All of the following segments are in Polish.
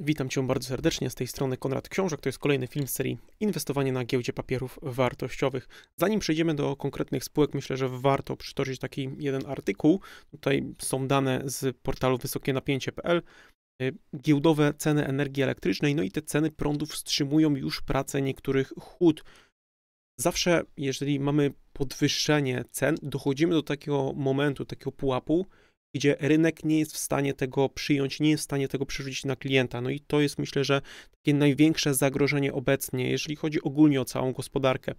Witam Cię bardzo serdecznie, z tej strony Konrad Książek, to jest kolejny film z serii Inwestowanie na giełdzie papierów wartościowych. Zanim przejdziemy do konkretnych spółek, myślę, że warto przytoczyć taki jeden artykuł. Tutaj są dane z portalu wysokienapięcie.pl, y, giełdowe ceny energii elektrycznej, no i te ceny prądów wstrzymują już pracę niektórych hut. Zawsze, jeżeli mamy podwyższenie cen, dochodzimy do takiego momentu, takiego pułapu, gdzie rynek nie jest w stanie tego przyjąć, nie jest w stanie tego przerzucić na klienta. No i to jest myślę, że takie największe zagrożenie obecnie, jeżeli chodzi ogólnie o całą gospodarkę.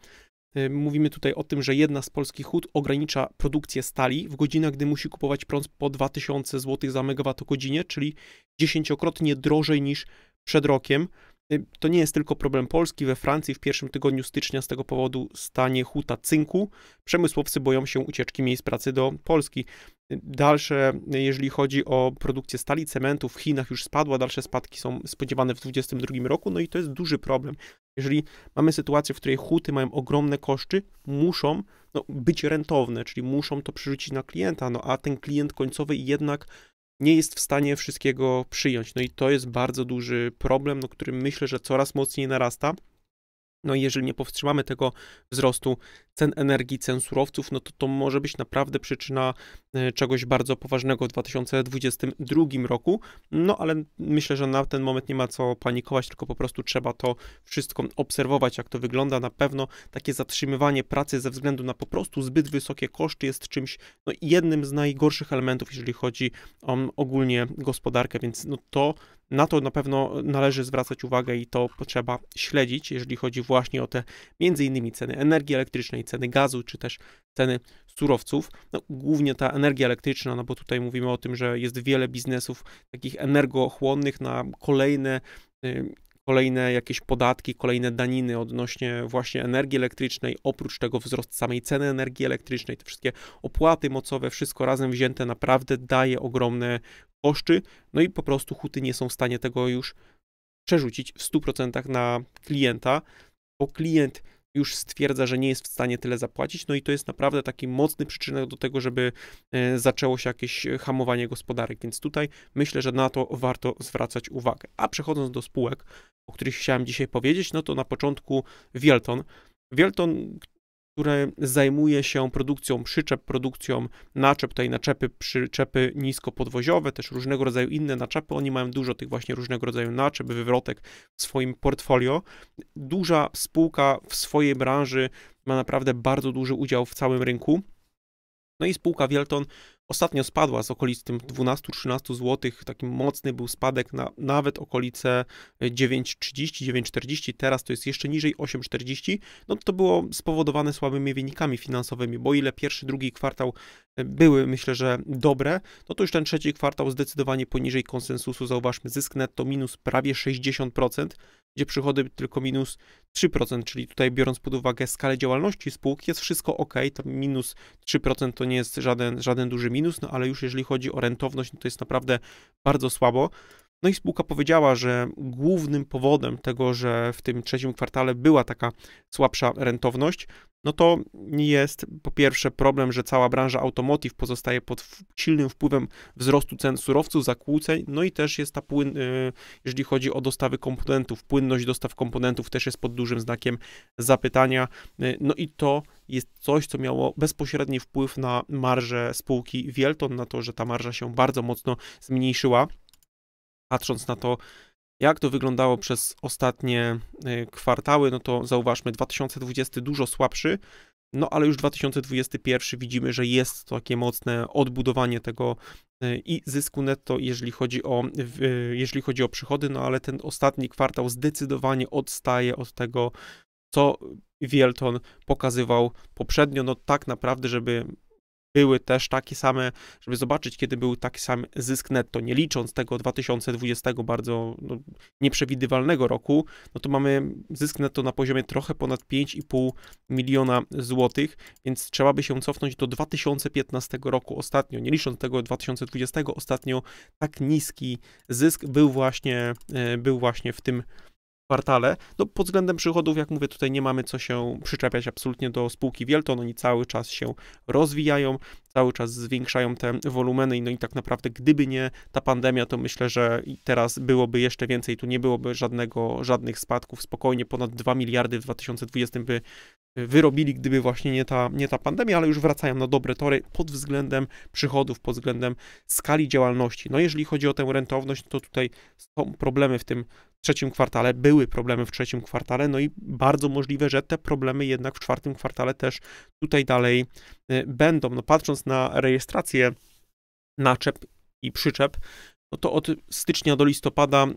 Y, mówimy tutaj o tym, że jedna z polskich hut ogranicza produkcję stali w godzinach, gdy musi kupować prąd po 2000 zł za megawattogodzinę, czyli dziesięciokrotnie drożej niż przed rokiem. Y, to nie jest tylko problem Polski. We Francji w pierwszym tygodniu stycznia z tego powodu stanie huta cynku. Przemysłowcy boją się ucieczki miejsc pracy do Polski. Y, dalsze, y, jeżeli chodzi o produkcję stali, cementu, w Chinach już spadła, dalsze spadki są spodziewane w 2022 roku, no i to jest duży problem. Jeżeli mamy sytuację, w której huty mają ogromne koszty, muszą no, być rentowne, czyli muszą to przerzucić na klienta, no a ten klient końcowy jednak nie jest w stanie wszystkiego przyjąć. No i to jest bardzo duży problem, no, który myślę, że coraz mocniej narasta. No i jeżeli nie powstrzymamy tego wzrostu cen energii, cen surowców, no to to może być naprawdę przyczyna e, czegoś bardzo poważnego w 2022 roku. No ale myślę, że na ten moment nie ma co panikować, tylko po prostu trzeba to wszystko obserwować, jak to wygląda. Na pewno takie zatrzymywanie pracy ze względu na po prostu zbyt wysokie koszty jest czymś no, jednym z najgorszych elementów, jeżeli chodzi o ogólnie gospodarkę, więc no to na to na pewno należy zwracać uwagę i to trzeba śledzić, jeżeli chodzi właśnie o te między innymi ceny energii elektrycznej, ceny gazu, czy też ceny surowców. No, głównie ta energia elektryczna, no bo tutaj mówimy o tym, że jest wiele biznesów takich energochłonnych na kolejne y, kolejne jakieś podatki, kolejne daniny odnośnie właśnie energii elektrycznej, oprócz tego wzrost samej ceny energii elektrycznej, te wszystkie opłaty mocowe, wszystko razem wzięte naprawdę daje ogromne koszty, no i po prostu huty nie są w stanie tego już przerzucić w 100% na klienta, bo klient już stwierdza, że nie jest w stanie tyle zapłacić, no i to jest naprawdę taki mocny przyczynek do tego, żeby e, zaczęło się jakieś hamowanie gospodarek, więc tutaj myślę, że na to warto zwracać uwagę. A przechodząc do spółek, o których chciałem dzisiaj powiedzieć, no to na początku Wielton. Wielton które zajmuje się produkcją przyczep, produkcją naczep, tutaj naczepy, przyczepy niskopodwoziowe, też różnego rodzaju inne naczepy. Oni mają dużo tych właśnie różnego rodzaju naczep, wywrotek w swoim portfolio. Duża spółka w swojej branży ma naprawdę bardzo duży udział w całym rynku. No i spółka Wielton Ostatnio spadła z okolicy 12-13 zł, taki mocny był spadek na nawet okolice 9,30, e, 9,40, teraz to jest jeszcze niżej 8,40. No to było spowodowane słabymi wynikami finansowymi, bo ile pierwszy, drugi kwartał e, były, myślę, że dobre, no to już ten trzeci kwartał zdecydowanie poniżej konsensusu, zauważmy, zysk netto minus prawie 60%, gdzie przychody tylko minus 3%, czyli tutaj biorąc pod uwagę skalę działalności spółki, jest wszystko ok, to minus 3% to nie jest żaden, żaden duży minus, no ale już jeżeli chodzi o rentowność, no to jest naprawdę bardzo słabo. No i spółka powiedziała, że głównym powodem tego, że w tym trzecim kwartale była taka słabsza rentowność, no to jest po pierwsze problem, że cała branża automotive pozostaje pod silnym wpływem wzrostu cen surowców, zakłóceń, no i też jest ta płyn, y, jeżeli chodzi o dostawy komponentów, płynność dostaw komponentów też jest pod dużym znakiem zapytania, y, no i to jest coś, co miało bezpośredni wpływ na marżę spółki Wielton, na to, że ta marża się bardzo mocno zmniejszyła patrząc na to, jak to wyglądało przez ostatnie e, kwartały, no to zauważmy 2020 dużo słabszy, no ale już 2021 widzimy, że jest takie mocne odbudowanie tego e, i zysku netto, jeżeli chodzi o, e, jeżeli chodzi o przychody, no ale ten ostatni kwartał zdecydowanie odstaje od tego, co Wielton pokazywał poprzednio. No tak naprawdę, żeby były też takie same, żeby zobaczyć, kiedy był taki sam zysk netto, nie licząc tego 2020 bardzo no, nieprzewidywalnego roku, no to mamy zysk netto na poziomie trochę ponad 5,5 miliona złotych, więc trzeba by się cofnąć do 2015 roku ostatnio, nie licząc tego 2020, ostatnio tak niski zysk był właśnie, e, był właśnie w tym kwartale. No, pod względem przychodów, jak mówię, tutaj nie mamy co się przyczepiać absolutnie do spółki Wielton. Oni cały czas się rozwijają cały czas zwiększają te wolumeny, no i tak naprawdę gdyby nie ta pandemia, to myślę, że teraz byłoby jeszcze więcej, tu nie byłoby żadnego, żadnych spadków, spokojnie ponad 2 miliardy w 2020 by wyrobili, gdyby właśnie nie ta, nie ta pandemia, ale już wracają na dobre tory pod względem przychodów, pod względem skali działalności. No jeżeli chodzi o tę rentowność, to tutaj są problemy w tym trzecim kwartale, były problemy w trzecim kwartale, no i bardzo możliwe, że te problemy jednak w czwartym kwartale też tutaj dalej, Y, będą, no patrząc na rejestrację naczep i przyczep, no to od stycznia do listopada y,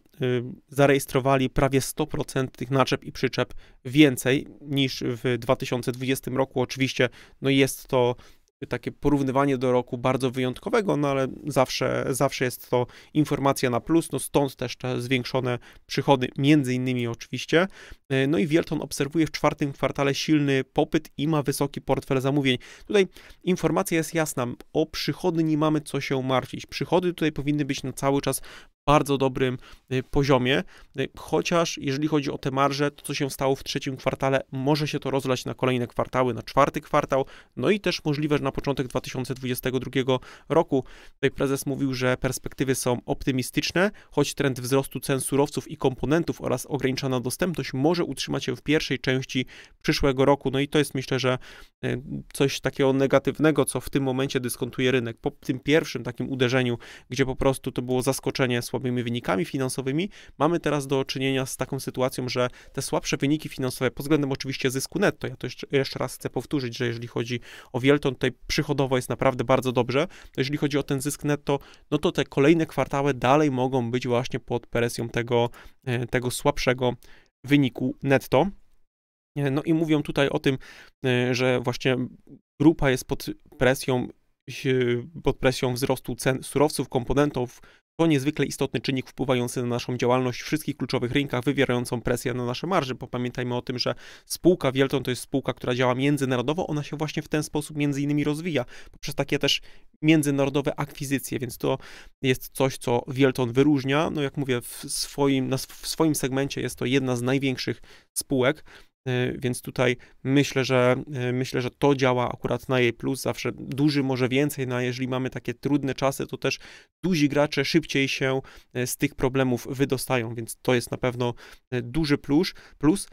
zarejestrowali prawie 100% tych naczep i przyczep więcej niż w 2020 roku. Oczywiście no jest to takie porównywanie do roku bardzo wyjątkowego, no ale zawsze, zawsze jest to informacja na plus, no stąd też te zwiększone przychody, między innymi oczywiście. E, no i Wielton obserwuje w czwartym kwartale silny popyt i ma wysoki portfel zamówień. Tutaj informacja jest jasna, o przychody nie mamy co się martwić. Przychody tutaj powinny być na cały czas bardzo dobrym y, poziomie, y, chociaż jeżeli chodzi o te marże, to co się stało w trzecim kwartale, może się to rozlać na kolejne kwartały, na czwarty kwartał, no i też możliwe, że na początek 2022 roku. Tutaj y, prezes mówił, że perspektywy są optymistyczne, choć trend wzrostu cen surowców i komponentów oraz ograniczona dostępność może utrzymać się w pierwszej części przyszłego roku, no i to jest myślę, że coś takiego negatywnego, co w tym momencie dyskontuje rynek, po tym pierwszym takim uderzeniu, gdzie po prostu to było zaskoczenie słabymi wynikami finansowymi, mamy teraz do czynienia z taką sytuacją, że te słabsze wyniki finansowe pod względem oczywiście zysku netto, ja to jeszcze, raz chcę powtórzyć, że jeżeli chodzi o Wielton, tutaj przychodowo jest naprawdę bardzo dobrze, jeżeli chodzi o ten zysk netto, no to te kolejne kwartały dalej mogą być właśnie pod presją tego, e, tego słabszego wyniku netto. E, no i mówią tutaj o tym, e, że właśnie grupa jest pod presją pod presją wzrostu cen surowców, komponentów, to niezwykle istotny czynnik wpływający na naszą działalność w wszystkich kluczowych rynkach, wywierającą presję na nasze marże, bo pamiętajmy o tym, że spółka Wielton to jest spółka, która działa międzynarodowo, ona się właśnie w ten sposób między innymi rozwija, poprzez takie też międzynarodowe akwizycje, więc to jest coś, co Wielton wyróżnia. No jak mówię, w swoim, na, w swoim segmencie jest to jedna z największych spółek, Y, więc tutaj myślę, że y, myślę, że to działa akurat na jej plus. Zawsze duży może więcej, no a jeżeli mamy takie trudne czasy, to też duzi gracze szybciej się y, z tych problemów wydostają, więc to jest na pewno duży plus. plus.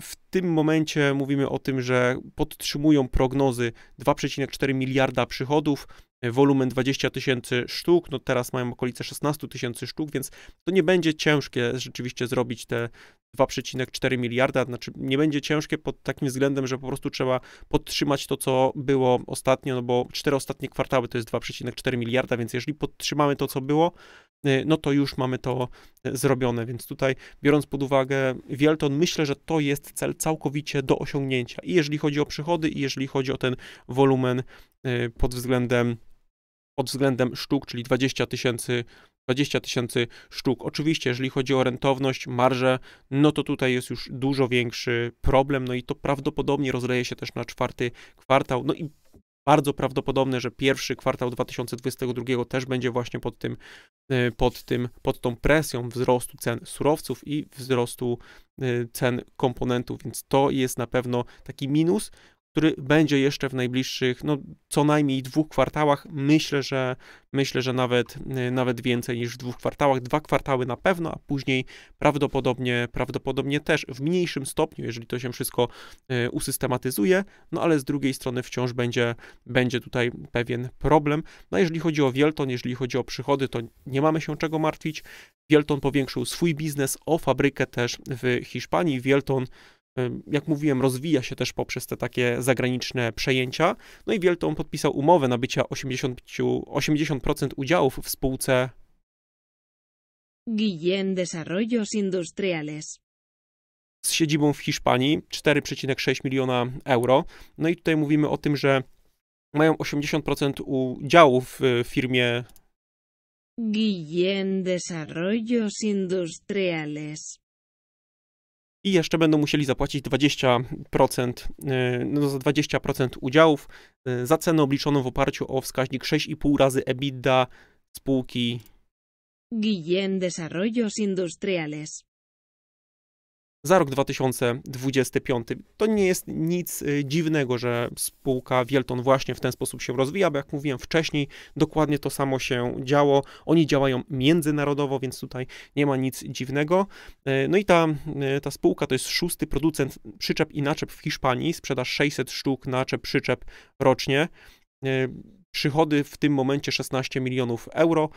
W tym momencie mówimy o tym, że podtrzymują prognozy 2,4 miliarda przychodów, wolumen 20 tysięcy sztuk, no teraz mają okolice 16 tysięcy sztuk, więc to nie będzie ciężkie rzeczywiście zrobić te, 2,4 miliarda, znaczy nie będzie ciężkie pod takim względem, że po prostu trzeba podtrzymać to, co było ostatnio, no bo cztery ostatnie kwartały to jest 2,4 miliarda, więc jeżeli podtrzymamy to, co było, y, no to już mamy to y, zrobione, więc tutaj biorąc pod uwagę Wielton, myślę, że to jest cel całkowicie do osiągnięcia i jeżeli chodzi o przychody i jeżeli chodzi o ten wolumen y, pod względem pod względem sztuk, czyli 20 tysięcy 20 tysięcy sztuk. Oczywiście, jeżeli chodzi o rentowność, marżę, no to tutaj jest już dużo większy problem, no i to prawdopodobnie rozleje się też na czwarty kwartał. No i bardzo prawdopodobne, że pierwszy kwartał 2022 też będzie właśnie pod tym, e, pod tym, pod tą presją wzrostu cen surowców i wzrostu e, cen komponentów, więc to jest na pewno taki minus który będzie jeszcze w najbliższych, no co najmniej dwóch kwartałach, myślę, że myślę, że nawet, y, nawet więcej niż w dwóch kwartałach, dwa kwartały na pewno, a później prawdopodobnie, prawdopodobnie też w mniejszym stopniu, jeżeli to się wszystko y, usystematyzuje, no ale z drugiej strony wciąż będzie, będzie tutaj pewien problem. No jeżeli chodzi o Wielton, jeżeli chodzi o przychody, to nie mamy się czego martwić. Wielton powiększył swój biznes o fabrykę też w Hiszpanii. Wielton jak mówiłem, rozwija się też poprzez te takie zagraniczne przejęcia. No i Wielton podpisał umowę nabycia 80, 80% udziałów w spółce Guillén Desarrollos Industriales z siedzibą w Hiszpanii 4,6 miliona euro. No i tutaj mówimy o tym, że mają 80% udziałów w e, firmie Guillén Desarrollos Industriales i jeszcze będą musieli zapłacić 20%, y, no za 20% udziałów y, za cenę obliczoną w oparciu o wskaźnik 6,5 razy EBITDA spółki Guillén Desarrollos Industriales za rok 2025. To nie jest nic y, dziwnego, że spółka Wielton właśnie w ten sposób się rozwija, bo jak mówiłem wcześniej, dokładnie to samo się działo. Oni działają międzynarodowo, więc tutaj nie ma nic dziwnego. Y, no i ta, y, ta spółka to jest szósty producent przyczep i naczep w Hiszpanii, sprzeda 600 sztuk naczep, przyczep rocznie przychody w tym momencie 16 milionów euro.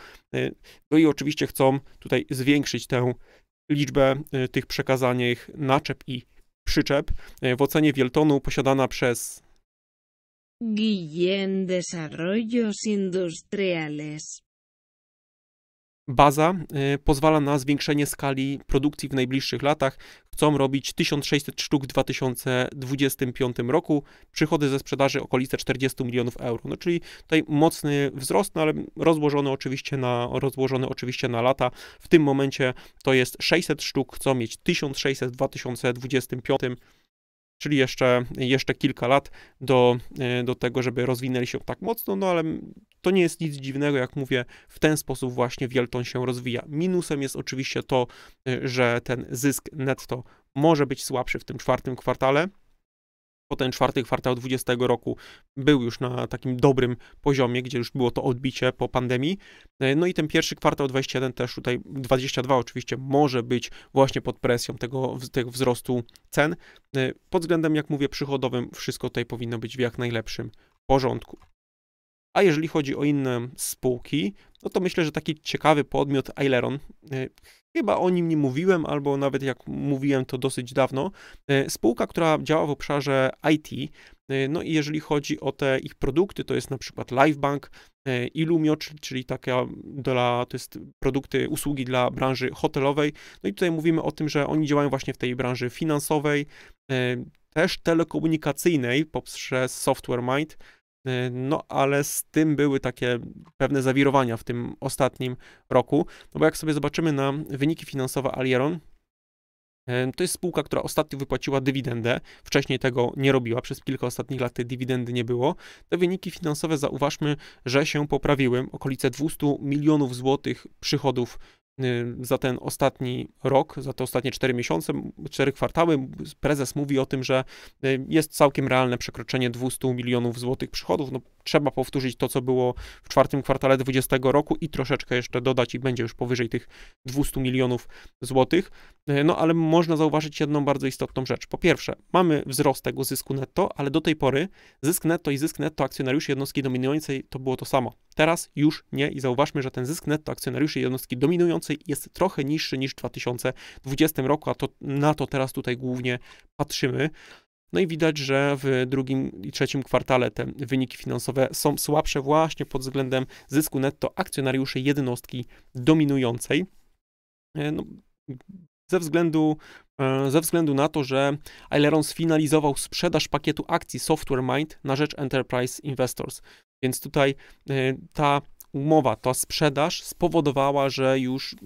No i oczywiście chcą tutaj zwiększyć tę liczbę y, tych przekazanych naczep i przyczep. Y, w ocenie Wieltonu posiadana przez Guillén Desarrollos Industriales baza y, pozwala na zwiększenie skali produkcji w najbliższych latach. Chcą robić 1600 sztuk w 2025 roku, przychody ze sprzedaży okolice 40 milionów euro. No, czyli tutaj mocny wzrost, no, ale rozłożony oczywiście, na, rozłożony oczywiście na lata. W tym momencie to jest 600 sztuk, chcą mieć 1600 w 2025 czyli jeszcze, jeszcze kilka lat do, e, do tego, żeby rozwinęli się tak mocno, no ale to nie jest nic dziwnego, jak mówię, w ten sposób właśnie Wielton się rozwija. Minusem jest oczywiście to, e, że ten zysk netto może być słabszy w tym czwartym kwartale, potem czwarty kwartał 20 roku był już na takim dobrym poziomie, gdzie już było to odbicie po pandemii. E, no i ten pierwszy kwartał 21 też tutaj, 22 oczywiście, może być właśnie pod presją tego, tego wzrostu cen. E, pod względem, jak mówię, przychodowym wszystko tutaj powinno być w jak najlepszym porządku. A jeżeli chodzi o inne spółki, no to myślę, że taki ciekawy podmiot Aileron, e, chyba o nim nie mówiłem, albo nawet jak mówiłem to dosyć dawno, e, spółka, która działa w obszarze IT, e, no i jeżeli chodzi o te ich produkty, to jest na przykład LiveBank, Illumio, czyli taka dla, to jest produkty, usługi dla branży hotelowej. No i tutaj mówimy o tym, że oni działają właśnie w tej branży finansowej, też telekomunikacyjnej poprzez SoftwareMind, E, no, ale z tym były takie pewne zawirowania w tym ostatnim roku. No bo jak sobie zobaczymy na wyniki finansowe Alieron, e, to jest spółka, która ostatnio wypłaciła dywidendę. Wcześniej tego nie robiła. Przez kilka ostatnich lat tej dywidendy nie było. Te wyniki finansowe zauważmy, że się poprawiły. Okolice 200 milionów złotych przychodów Y, za ten ostatni rok, za te ostatnie 4 miesiące, 4 kwartały, prezes mówi o tym, że y, jest całkiem realne przekroczenie 200 milionów złotych przychodów. No, trzeba powtórzyć to, co było w czwartym kwartale 2020 roku i troszeczkę jeszcze dodać i będzie już powyżej tych 200 milionów złotych. Y, no ale można zauważyć jedną bardzo istotną rzecz. Po pierwsze, mamy wzrost tego zysku netto, ale do tej pory zysk netto i zysk netto akcjonariuszy jednostki dominującej to było to samo. Teraz już nie i zauważmy, że ten zysk netto akcjonariuszy jednostki dominującej jest trochę niższy niż w 2020 roku, a to, na to teraz tutaj głównie patrzymy. No i widać, że w drugim i trzecim kwartale te wyniki finansowe są słabsze właśnie pod względem zysku netto akcjonariuszy jednostki dominującej. E, no, ze względu, e, ze względu na to, że Aileron sfinalizował sprzedaż pakietu akcji Software Mind na rzecz Enterprise Investors. Więc tutaj e, ta umowa, ta sprzedaż spowodowała, że już y,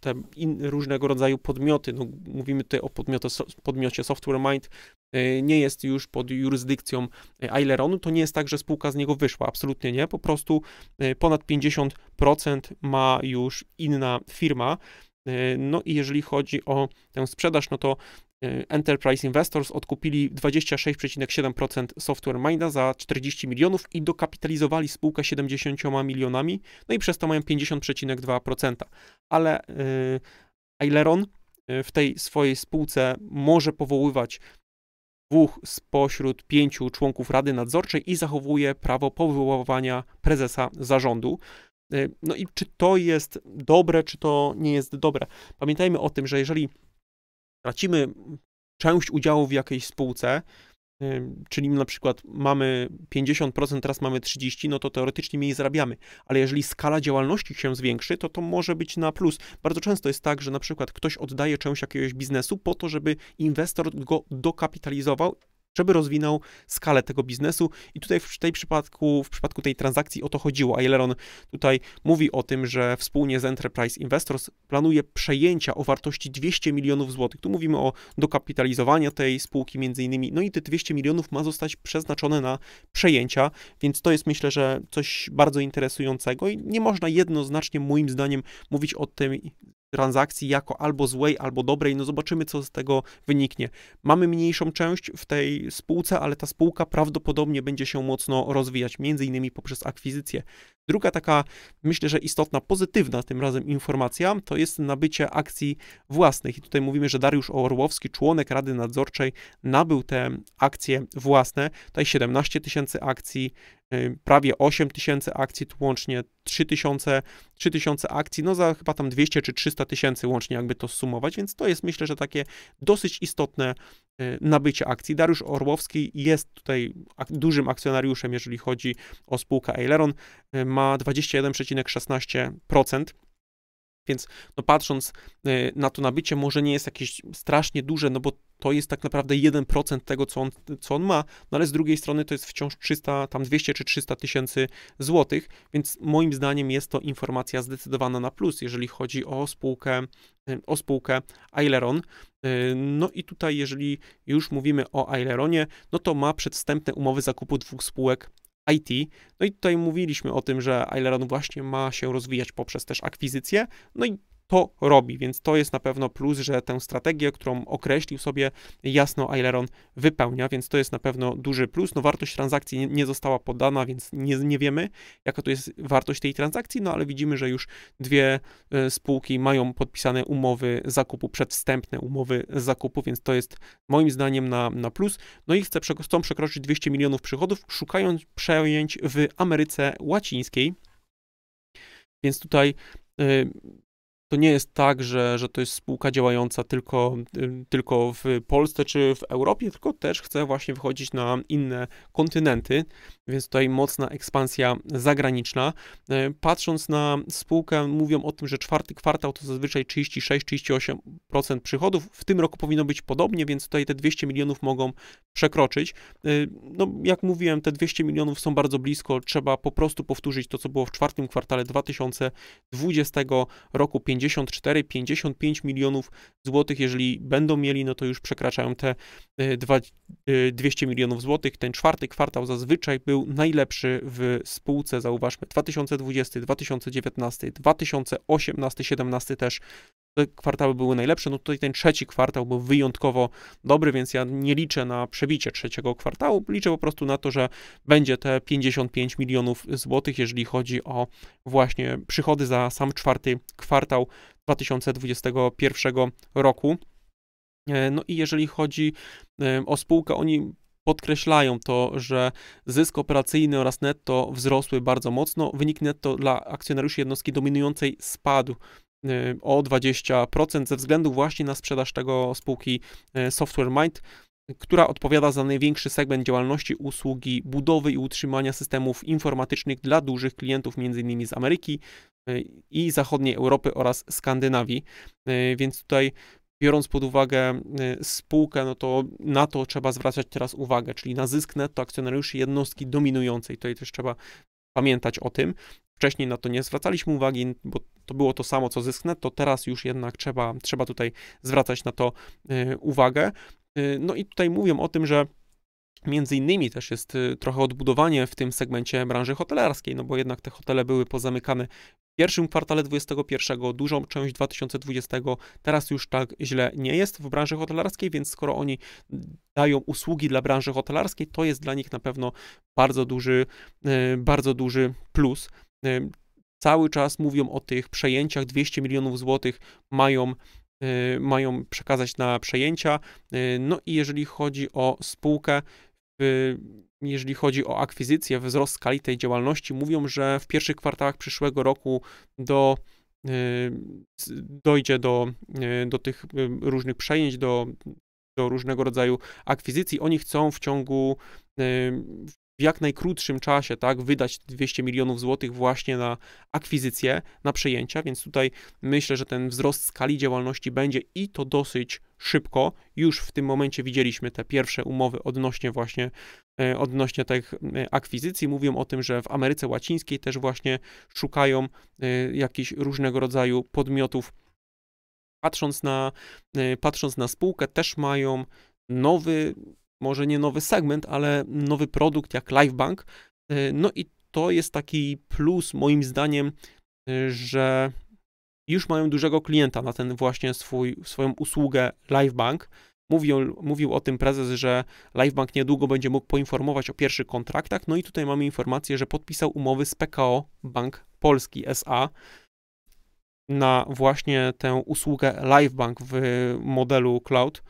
te in, różnego rodzaju podmioty, no mówimy tutaj o podmiocie, podmiocie Software Mind, y, nie jest już pod jurysdykcją y, Aileronu, to nie jest tak, że spółka z niego wyszła, absolutnie nie, po prostu ponad 50% ma już inna firma, no i jeżeli chodzi o tę sprzedaż, no to E, Enterprise Investors odkupili 26,7% Software Minda za 40 milionów i dokapitalizowali spółkę 70 milionami, no i przez to mają 50,2%. Ale yy, Aileron e, w tej swojej spółce może powoływać dwóch spośród pięciu członków Rady Nadzorczej i zachowuje prawo powoływania prezesa zarządu. No i czy to jest dobre, czy to nie jest dobre? Pamiętajmy o tym, że jeżeli tracimy część udziału w jakiejś spółce, y, czyli na przykład mamy 50%, teraz mamy 30%, no to teoretycznie mniej zarabiamy, ale jeżeli skala działalności się zwiększy, to to może być na plus. Bardzo często jest tak, że na przykład ktoś oddaje część jakiegoś biznesu po to, żeby inwestor go dokapitalizował żeby rozwinął skalę tego biznesu i tutaj w, tej przypadku, w przypadku tej transakcji o to chodziło. Aileron tutaj mówi o tym, że wspólnie z Enterprise Investors planuje przejęcia o wartości 200 milionów złotych. Tu mówimy o dokapitalizowaniu tej spółki między innymi, no i te 200 milionów ma zostać przeznaczone na przejęcia, więc to jest myślę, że coś bardzo interesującego i nie można jednoznacznie moim zdaniem mówić o tym, transakcji jako albo złej, albo dobrej, no zobaczymy, co z tego wyniknie. Mamy mniejszą część w tej spółce, ale ta spółka prawdopodobnie będzie się mocno rozwijać, między innymi poprzez akwizycję. Druga taka, myślę, że istotna, pozytywna tym razem informacja, to jest nabycie akcji własnych. I tutaj mówimy, że Dariusz Orłowski, członek Rady Nadzorczej, nabył te akcje własne. Tutaj 17 tysięcy akcji prawie 8 tysięcy akcji, tu łącznie 3 tysiące akcji, no za chyba tam 200 czy 300 tysięcy łącznie jakby to sumować, więc to jest myślę, że takie dosyć istotne y, nabycie akcji. Dariusz Orłowski jest tutaj dużym akcjonariuszem, jeżeli chodzi o spółkę Aileron, y, ma 21,16% więc no patrząc e, na to nabycie, może nie jest jakieś strasznie duże, no bo to jest tak naprawdę 1% tego, co on, co on ma, no ale z drugiej strony to jest wciąż 300, tam 200 czy 300 tysięcy złotych, więc moim zdaniem jest to informacja zdecydowana na plus, jeżeli chodzi o spółkę, e, o spółkę Aileron. E, no i tutaj, jeżeli już mówimy o Aileronie, no to ma przedstępne umowy zakupu dwóch spółek IT. No i tutaj mówiliśmy o tym, że Aileron właśnie ma się rozwijać poprzez też akwizycje. No i to robi, więc to jest na pewno plus, że tę strategię, którą określił sobie jasno Aileron wypełnia, więc to jest na pewno duży plus. No wartość transakcji nie została podana, więc nie, nie wiemy, jaka to jest wartość tej transakcji, no ale widzimy, że już dwie e, spółki mają podpisane umowy zakupu, przedwstępne umowy zakupu, więc to jest moim zdaniem na, na plus. No i chcę, chcą przekroczyć 200 milionów przychodów, szukając przejęć w Ameryce Łacińskiej. Więc tutaj e, to nie jest tak, że, że to jest spółka działająca tylko, tylko w Polsce czy w Europie, tylko też chce właśnie wychodzić na inne kontynenty więc tutaj mocna ekspansja zagraniczna. E, patrząc na spółkę, mówią o tym, że czwarty kwartał to zazwyczaj 36-38% przychodów. W tym roku powinno być podobnie, więc tutaj te 200 milionów mogą przekroczyć. E, no, jak mówiłem, te 200 milionów są bardzo blisko. Trzeba po prostu powtórzyć to, co było w czwartym kwartale 2020 roku 54-55 milionów złotych. Jeżeli będą mieli, no to już przekraczają te 200 e, milionów złotych. Ten czwarty kwartał zazwyczaj był był najlepszy w spółce, zauważmy, 2020, 2019, 2018, 17 też te kwartały były najlepsze, no tutaj ten trzeci kwartał był wyjątkowo dobry, więc ja nie liczę na przebicie trzeciego kwartału, liczę po prostu na to, że będzie te 55 milionów złotych, jeżeli chodzi o właśnie przychody za sam czwarty kwartał 2021 roku. E, no i jeżeli chodzi e, o spółkę, oni podkreślają to, że zysk operacyjny oraz netto wzrosły bardzo mocno. Wynik netto dla akcjonariuszy jednostki dominującej spadł y, o 20% ze względu właśnie na sprzedaż tego spółki y, Software Mind która odpowiada za największy segment działalności usługi budowy i utrzymania systemów informatycznych dla dużych klientów, m.in. z Ameryki y, i zachodniej Europy oraz Skandynawii. Więc tutaj biorąc pod uwagę y, spółkę, no to na to trzeba zwracać teraz uwagę, czyli na zysk netto akcjonariuszy jednostki dominującej. Tutaj też trzeba pamiętać o tym. Wcześniej na to nie zwracaliśmy uwagi, bo to było to samo co zysk netto, teraz już jednak trzeba, trzeba tutaj zwracać na to y, uwagę. Y, no i tutaj mówią o tym, że Między innymi też jest trochę odbudowanie w tym segmencie branży hotelarskiej, no bo jednak te hotele były pozamykane w pierwszym kwartale 2021, dużą część 2020 teraz już tak źle nie jest w branży hotelarskiej, więc skoro oni dają usługi dla branży hotelarskiej, to jest dla nich na pewno bardzo duży, e, bardzo duży plus. E, cały czas mówią o tych przejęciach, 200 milionów złotych mają e, mają przekazać na przejęcia. No i jeżeli chodzi o spółkę, jeżeli chodzi o akwizycję, wzrost skali tej działalności, mówią, że w pierwszych kwartałach przyszłego roku do y, dojdzie do, y, do tych y, różnych przejęć, do, do różnego rodzaju akwizycji. Oni chcą w ciągu, w jak najkrótszym czasie, tak, wydać 200 milionów złotych właśnie na akwizycję, na przejęcia, więc tutaj myślę, że ten wzrost skali działalności będzie i to dosyć szybko. Już w tym momencie widzieliśmy te pierwsze umowy odnośnie właśnie e, odnośnie tych akwizycji. Mówią o tym, że w Ameryce Łacińskiej też właśnie szukają e, jakichś różnego rodzaju podmiotów. Patrząc na, e, patrząc na spółkę, też mają nowy może nie nowy segment, ale nowy produkt jak LiveBank. Y, no i to jest taki plus moim zdaniem, y, że już mają dużego klienta na ten właśnie swój, swoją usługę LiveBank. Mówił, mówił o tym prezes, że LiveBank niedługo będzie mógł poinformować o pierwszych kontraktach. No i tutaj mamy informację, że podpisał umowy z PKO Bank Polski SA na właśnie tę usługę LiveBank w modelu cloud.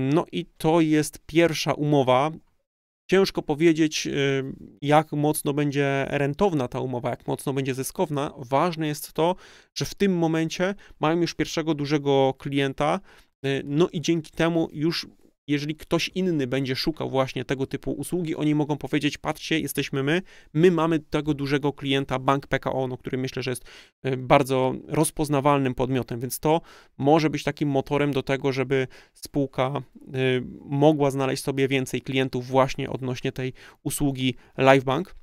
No i to jest pierwsza umowa. Ciężko powiedzieć, y, jak mocno będzie rentowna ta umowa, jak mocno będzie zyskowna. Ważne jest to, że w tym momencie mają już pierwszego dużego klienta, y, no i dzięki temu już jeżeli ktoś inny będzie szukał właśnie tego typu usługi, oni mogą powiedzieć: Patrzcie, jesteśmy my, my mamy tego dużego klienta, bank PKO, no, który myślę, że jest y, bardzo rozpoznawalnym podmiotem, więc to może być takim motorem do tego, żeby spółka y, mogła znaleźć sobie więcej klientów właśnie odnośnie tej usługi LiveBank.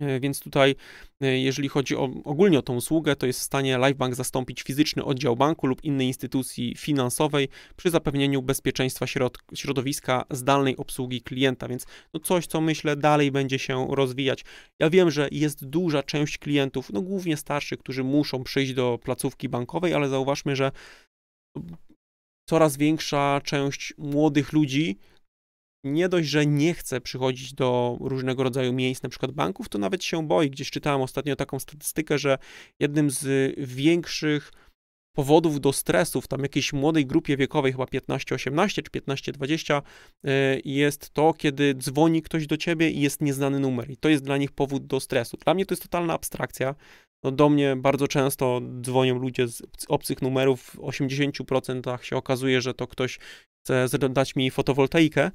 E, więc tutaj, e, jeżeli chodzi o, ogólnie o tą usługę, to jest w stanie LifeBank zastąpić fizyczny oddział banku lub innej instytucji finansowej przy zapewnieniu bezpieczeństwa środ środowiska zdalnej obsługi klienta. Więc no coś, co myślę, dalej będzie się rozwijać. Ja wiem, że jest duża część klientów, no głównie starszych, którzy muszą przyjść do placówki bankowej, ale zauważmy, że coraz większa część młodych ludzi nie dość, że nie chce przychodzić do różnego rodzaju miejsc, na przykład banków, to nawet się boi. Gdzieś czytałem ostatnio taką statystykę, że jednym z y, większych powodów do stresu w tam jakiejś młodej grupie wiekowej, chyba 15-18 czy 15-20, y, jest to, kiedy dzwoni ktoś do ciebie i jest nieznany numer. I to jest dla nich powód do stresu. Dla mnie to jest totalna abstrakcja. No do mnie bardzo często dzwonią ludzie z obcych numerów. W 80% się okazuje, że to ktoś chce dać mi fotowoltaikę,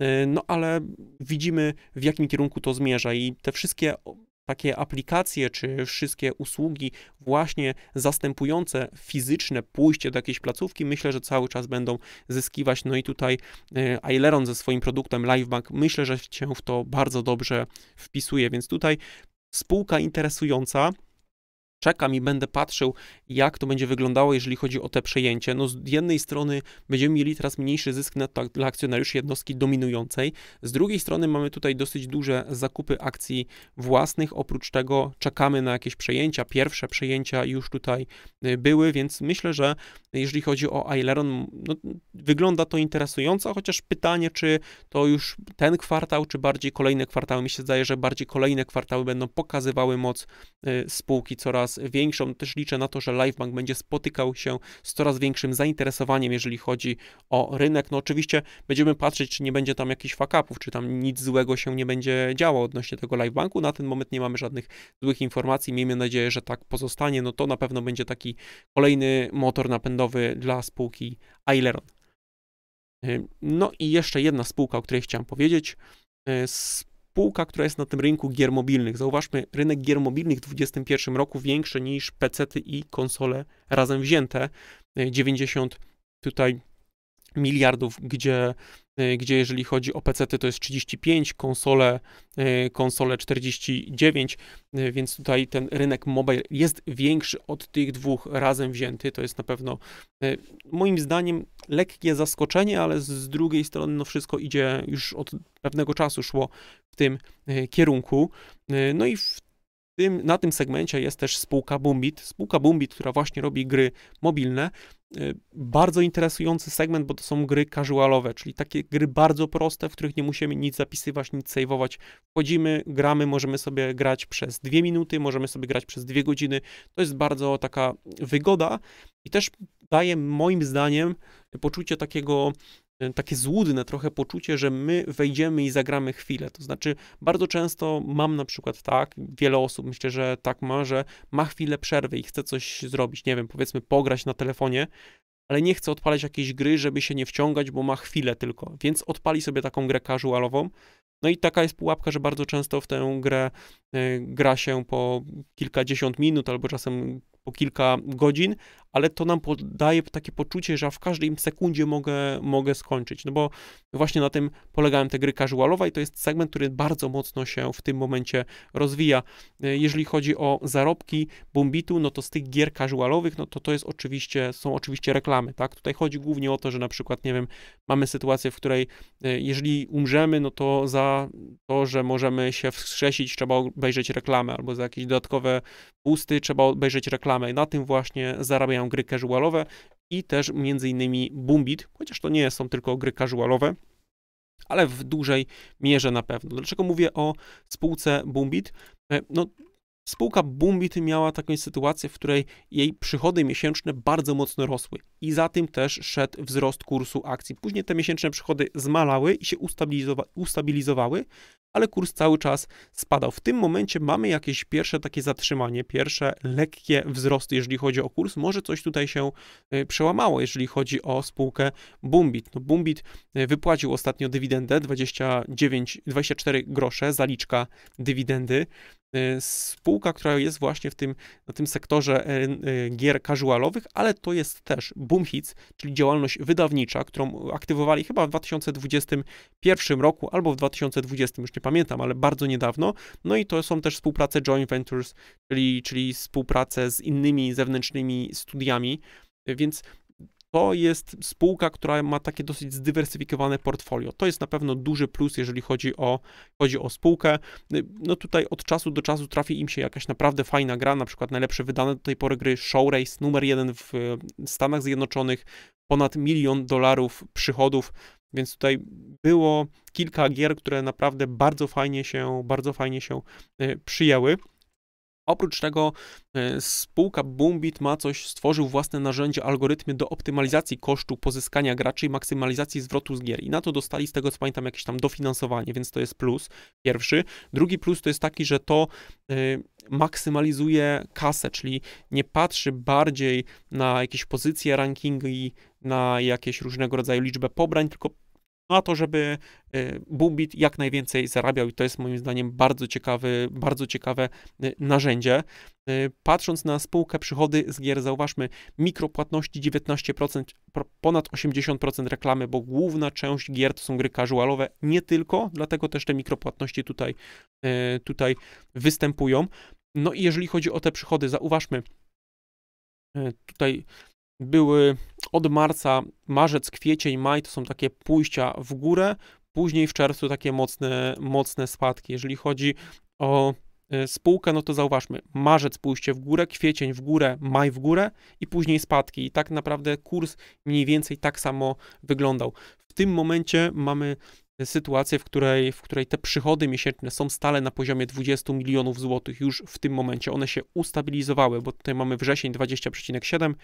E, no ale widzimy w jakim kierunku to zmierza i te wszystkie takie aplikacje czy wszystkie usługi właśnie zastępujące fizyczne pójście do jakiejś placówki, myślę, że cały czas będą zyskiwać. No i tutaj e, Aileron ze swoim produktem LiveBank myślę, że się w to bardzo dobrze wpisuje, więc tutaj spółka interesująca czekam i będę patrzył, jak to będzie wyglądało, jeżeli chodzi o te przejęcie. No, z jednej strony będziemy mieli teraz mniejszy zysk netto tak, dla akcjonariuszy jednostki dominującej, z drugiej strony mamy tutaj dosyć duże zakupy akcji własnych, oprócz tego czekamy na jakieś przejęcia, pierwsze przejęcia już tutaj y, były, więc myślę, że jeżeli chodzi o Aileron, no, wygląda to interesująco, chociaż pytanie, czy to już ten kwartał, czy bardziej kolejne kwartały, mi się zdaje, że bardziej kolejne kwartały będą pokazywały moc y, spółki coraz coraz większą. Też liczę na to, że LiveBank będzie spotykał się z coraz większym zainteresowaniem, jeżeli chodzi o rynek. No oczywiście będziemy patrzeć, czy nie będzie tam jakichś fakapów, czy tam nic złego się nie będzie działo odnośnie tego LiveBanku. Na ten moment nie mamy żadnych złych informacji. Miejmy nadzieję, że tak pozostanie. No to na pewno będzie taki kolejny motor napędowy dla spółki Aileron. No i jeszcze jedna spółka, o której chciałem powiedzieć półka, która jest na tym rynku gier mobilnych. Zauważmy, rynek gier mobilnych w 2021 roku większy niż PC i konsole razem wzięte. 90 e, tutaj miliardów, gdzie, y, gdzie jeżeli chodzi o PC, to jest 35, konsole, y, konsole 49, y, więc tutaj ten rynek mobile jest większy od tych dwóch razem wzięty. To jest na pewno moim zdaniem lekkie zaskoczenie, ale z drugiej strony no wszystko idzie już od pewnego czasu szło w tym kierunku. No i w tym, na tym segmencie jest też spółka Bumbit, Spółka Bumbit, która właśnie robi gry mobilne. E, bardzo interesujący segment, bo to są gry casualowe, czyli takie gry bardzo proste, w których nie musimy nic zapisywać, nic saveować. Wchodzimy, gramy, możemy sobie grać przez dwie minuty, możemy sobie grać przez dwie godziny. To jest bardzo taka wygoda i też daje moim zdaniem poczucie takiego E, takie złudne trochę poczucie, że my wejdziemy i zagramy chwilę. To znaczy, bardzo często mam na przykład tak, wiele osób myślę, że tak ma, że ma chwilę przerwy i chce coś zrobić, nie wiem, powiedzmy pograć na telefonie, ale nie chce odpalać jakiejś gry, żeby się nie wciągać, bo ma chwilę tylko, więc odpali sobie taką grę casualową. No i taka jest pułapka, że bardzo często w tę grę e, gra się po kilkadziesiąt minut albo czasem kilka godzin, ale to nam podaje takie poczucie, że w każdej sekundzie mogę, mogę skończyć, no bo właśnie na tym polegają te gry casualowe i to jest segment, który bardzo mocno się w tym momencie rozwija. Jeżeli chodzi o zarobki bumbitu, no to z tych gier casualowych, no to to jest oczywiście, są oczywiście reklamy, tak? Tutaj chodzi głównie o to, że na przykład, nie wiem, mamy sytuację, w której e, jeżeli umrzemy, no to za to, że możemy się wskrzesić, trzeba obejrzeć reklamę, albo za jakieś dodatkowe pusty trzeba obejrzeć reklamę, na tym właśnie zarabiają gry casualowe i też m.in. Bumbit, chociaż to nie są tylko gry casualowe, ale w dużej mierze na pewno. Dlaczego mówię o spółce Bumbit? E, no, Spółka Bumbit miała taką sytuację, w której jej przychody miesięczne bardzo mocno rosły i za tym też szedł wzrost kursu akcji. Później te miesięczne przychody zmalały i się ustabilizowa ustabilizowały, ale kurs cały czas spadał. W tym momencie mamy jakieś pierwsze takie zatrzymanie, pierwsze lekkie wzrosty, jeżeli chodzi o kurs. Może coś tutaj się y, przełamało, jeżeli chodzi o spółkę Bumbit. No, Bumbit y, wypłacił ostatnio dywidendę 29, 24 grosze, zaliczka dywidendy. Y, spółka, która jest właśnie w tym, na tym sektorze y, y, gier casualowych, ale to jest też Boom Hits, czyli działalność wydawnicza, którą aktywowali chyba w 2021 roku albo w 2020, już nie pamiętam, ale bardzo niedawno. No i to są też współprace joint ventures, czyli, czyli współprace z innymi zewnętrznymi studiami, więc to jest spółka, która ma takie dosyć zdywersyfikowane portfolio. To jest na pewno duży plus, jeżeli chodzi o, chodzi o spółkę. No tutaj od czasu do czasu trafi im się jakaś naprawdę fajna gra, na przykład najlepsze wydane do tej pory gry Show Race, numer jeden w e, Stanach Zjednoczonych, ponad milion dolarów przychodów, więc tutaj było kilka gier, które naprawdę bardzo fajnie się, bardzo fajnie się e, przyjęły. Oprócz tego e, spółka Boombit ma coś, stworzył własne narzędzie, algorytmy do optymalizacji kosztu pozyskania graczy i maksymalizacji zwrotu z gier. I na to dostali, z tego co pamiętam, jakieś tam dofinansowanie, więc to jest plus pierwszy. Drugi plus to jest taki, że to y, maksymalizuje kasę, czyli nie patrzy bardziej na jakieś pozycje rankingi, na jakieś różnego rodzaju liczbę pobrań, tylko na to, żeby e, Bubit jak najwięcej zarabiał i to jest moim zdaniem bardzo, ciekawy, bardzo ciekawe e, narzędzie. E, patrząc na spółkę przychody z gier, zauważmy mikropłatności 19%, ponad 80% reklamy, bo główna część gier to są gry casualowe, nie tylko, dlatego też te mikropłatności tutaj, tutaj występują. No i jeżeli chodzi o te przychody, zauważmy, tutaj były od marca, marzec, kwiecień, maj to są takie pójścia w górę, później w czerwcu takie mocne, mocne spadki. Jeżeli chodzi o e, spółkę, no to zauważmy, marzec pójście w górę, kwiecień w górę, maj w górę i później spadki. I tak naprawdę kurs mniej więcej tak samo wyglądał. W tym momencie mamy e, sytuację, w której, w której te przychody miesięczne są stale na poziomie 20 milionów złotych już w tym momencie. One się ustabilizowały, bo tutaj mamy wrzesień 20,7,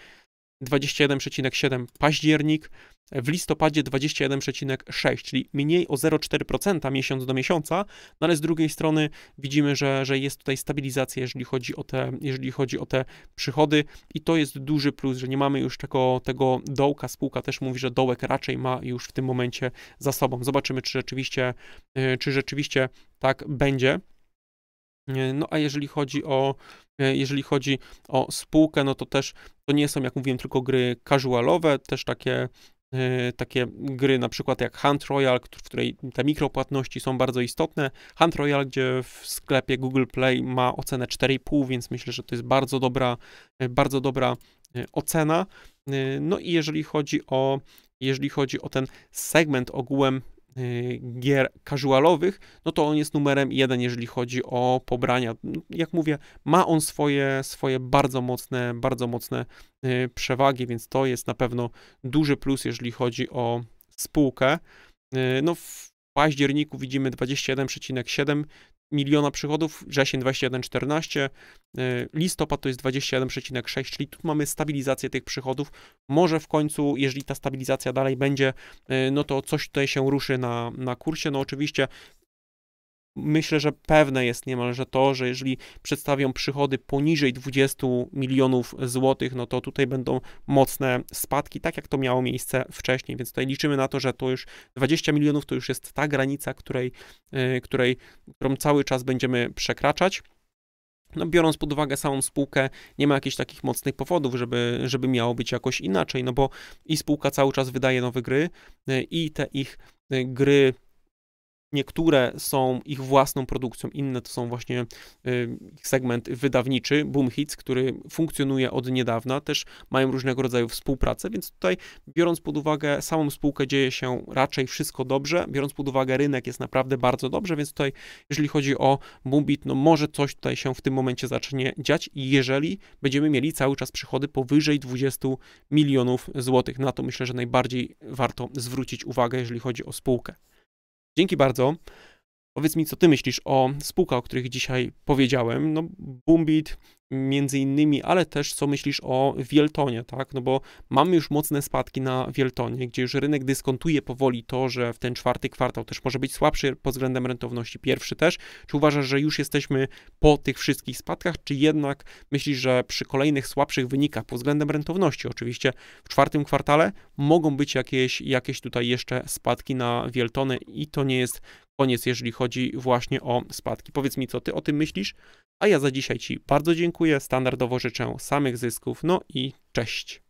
21,7 październik, w listopadzie 21,6, czyli mniej o 0,4% miesiąc do miesiąca, no ale z drugiej strony widzimy, że, że jest tutaj stabilizacja, jeżeli chodzi, o te, jeżeli chodzi o te przychody i to jest duży plus, że nie mamy już tego, tego dołka. Spółka też mówi, że dołek raczej ma już w tym momencie za sobą. Zobaczymy, czy rzeczywiście, y, czy rzeczywiście tak będzie. E, no a jeżeli chodzi o e, jeżeli chodzi o spółkę, no to też to nie są, jak mówiłem, tylko gry casualowe, też takie e, takie gry, na przykład jak Hunt Royal, w której te mikropłatności są bardzo istotne. Hunt Royal, gdzie w sklepie Google Play ma ocenę 4,5, więc myślę, że to jest bardzo dobra, bardzo dobra ocena. No i jeżeli chodzi o jeżeli chodzi o ten segment ogółem Y, gier casualowych, no to on jest numerem jeden, jeżeli chodzi o pobrania. Jak mówię, ma on swoje, swoje bardzo mocne, bardzo mocne y, przewagi, więc to jest na pewno duży plus, jeżeli chodzi o spółkę. Y, no październiku widzimy 21,7 miliona przychodów, wrzesień 21,14, e, listopad to jest 21,6, czyli tu mamy stabilizację tych przychodów. Może w końcu, jeżeli ta stabilizacja dalej będzie, e, no to coś tutaj się ruszy na, na kursie. No oczywiście myślę, że pewne jest niemalże to, że jeżeli przedstawią przychody poniżej 20 milionów złotych, no to tutaj będą mocne spadki, tak jak to miało miejsce wcześniej, więc tutaj liczymy na to, że to już 20 milionów to już jest ta granica, której, y, której, którą cały czas będziemy przekraczać. No, biorąc pod uwagę samą spółkę, nie ma jakichś takich mocnych powodów, żeby, żeby miało być jakoś inaczej, no bo i spółka cały czas wydaje nowe gry, y, i te ich y, gry Niektóre są ich własną produkcją, inne to są właśnie y, segment wydawniczy, Boom Hits, który funkcjonuje od niedawna, też mają różnego rodzaju współpracę, więc tutaj biorąc pod uwagę samą spółkę dzieje się raczej wszystko dobrze, biorąc pod uwagę rynek jest naprawdę bardzo dobrze, więc tutaj jeżeli chodzi o Boombit, no może coś tutaj się w tym momencie zacznie dziać, jeżeli będziemy mieli cały czas przychody powyżej 20 milionów złotych. Na to myślę, że najbardziej warto zwrócić uwagę, jeżeli chodzi o spółkę. Dzięki bardzo. Powiedz mi, co ty myślisz o spółkach, o których dzisiaj powiedziałem. No, Bumbit między innymi, ale też co myślisz o Wieltonie, tak? No bo mamy już mocne spadki na Wieltonie, gdzie już rynek dyskontuje powoli to, że w ten czwarty kwartał też może być słabszy pod względem rentowności, pierwszy też. Czy uważasz, że już jesteśmy po tych wszystkich spadkach, czy jednak myślisz, że przy kolejnych słabszych wynikach pod względem rentowności oczywiście w czwartym kwartale mogą być jakieś, jakieś tutaj jeszcze spadki na Wieltony i to nie jest koniec, jeżeli chodzi właśnie o spadki. Powiedz mi, co ty o tym myślisz? A ja za dzisiaj Ci bardzo dziękuję. Standardowo życzę samych zysków. No i cześć.